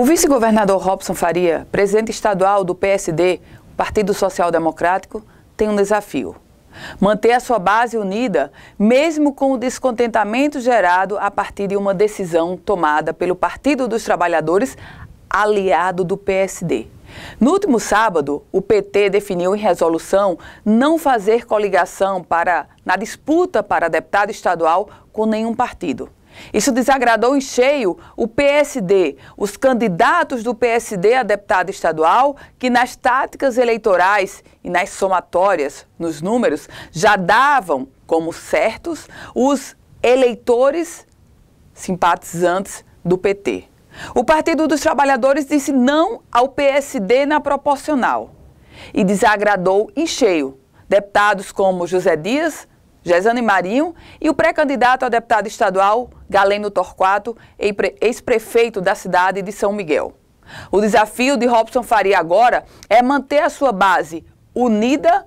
O vice-governador Robson Faria, presidente estadual do PSD, Partido Social Democrático, tem um desafio. Manter a sua base unida, mesmo com o descontentamento gerado a partir de uma decisão tomada pelo Partido dos Trabalhadores, aliado do PSD. No último sábado, o PT definiu em resolução não fazer coligação para na disputa para deputado estadual com nenhum partido. Isso desagradou em cheio o PSD, os candidatos do PSD a deputado estadual, que nas táticas eleitorais e nas somatórias, nos números, já davam como certos os eleitores simpatizantes do PT. O Partido dos Trabalhadores disse não ao PSD na proporcional e desagradou em cheio deputados como José Dias, Gesane Marinho, e o pré-candidato a deputado estadual, Galeno Torquato, ex-prefeito da cidade de São Miguel. O desafio de Robson Faria agora é manter a sua base unida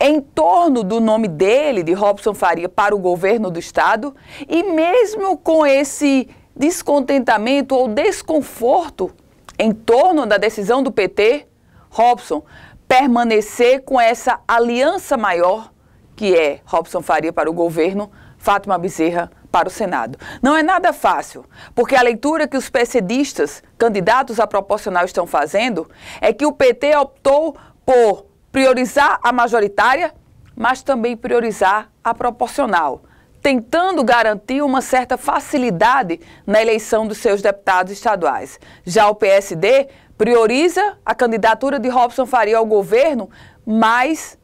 em torno do nome dele, de Robson Faria, para o governo do estado, e mesmo com esse descontentamento ou desconforto em torno da decisão do PT, Robson permanecer com essa aliança maior que é Robson Faria para o governo, Fátima Bezerra para o Senado. Não é nada fácil, porque a leitura que os PCDistas, candidatos a proporcional, estão fazendo é que o PT optou por priorizar a majoritária, mas também priorizar a proporcional, tentando garantir uma certa facilidade na eleição dos seus deputados estaduais. Já o PSD prioriza a candidatura de Robson Faria ao governo, mas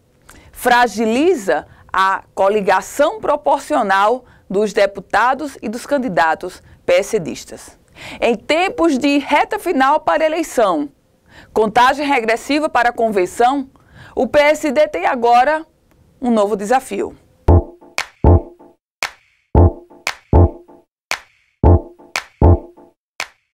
fragiliza a coligação proporcional dos deputados e dos candidatos PSDistas. Em tempos de reta final para eleição, contagem regressiva para a convenção, o PSD tem agora um novo desafio.